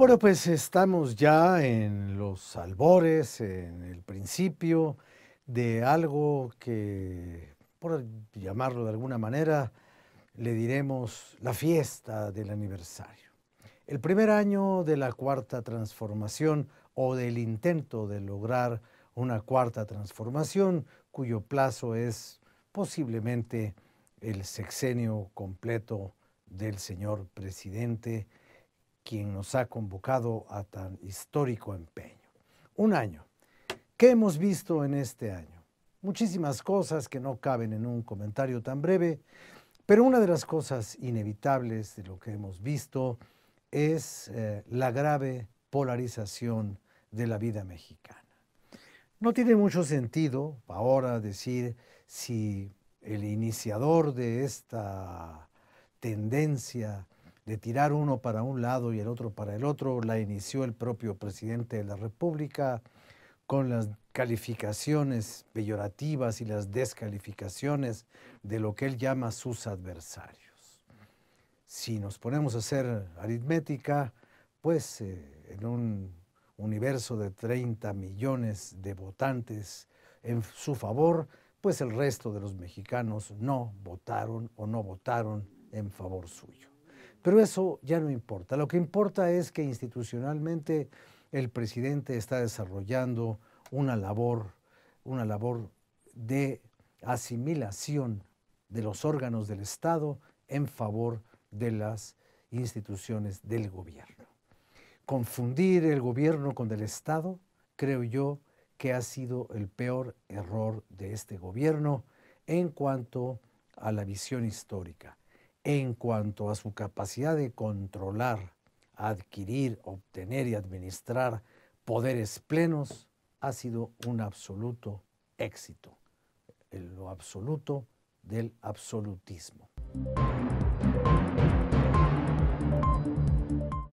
Bueno, pues estamos ya en los albores, en el principio de algo que, por llamarlo de alguna manera, le diremos la fiesta del aniversario. El primer año de la cuarta transformación o del intento de lograr una cuarta transformación cuyo plazo es posiblemente el sexenio completo del señor presidente quien nos ha convocado a tan histórico empeño. Un año. ¿Qué hemos visto en este año? Muchísimas cosas que no caben en un comentario tan breve, pero una de las cosas inevitables de lo que hemos visto es eh, la grave polarización de la vida mexicana. No tiene mucho sentido ahora decir si el iniciador de esta tendencia de tirar uno para un lado y el otro para el otro, la inició el propio presidente de la República con las calificaciones peyorativas y las descalificaciones de lo que él llama sus adversarios. Si nos ponemos a hacer aritmética, pues eh, en un universo de 30 millones de votantes en su favor, pues el resto de los mexicanos no votaron o no votaron en favor suyo. Pero eso ya no importa. Lo que importa es que institucionalmente el presidente está desarrollando una labor, una labor de asimilación de los órganos del Estado en favor de las instituciones del gobierno. Confundir el gobierno con el Estado, creo yo, que ha sido el peor error de este gobierno en cuanto a la visión histórica en cuanto a su capacidad de controlar, adquirir, obtener y administrar poderes plenos, ha sido un absoluto éxito, lo absoluto del absolutismo.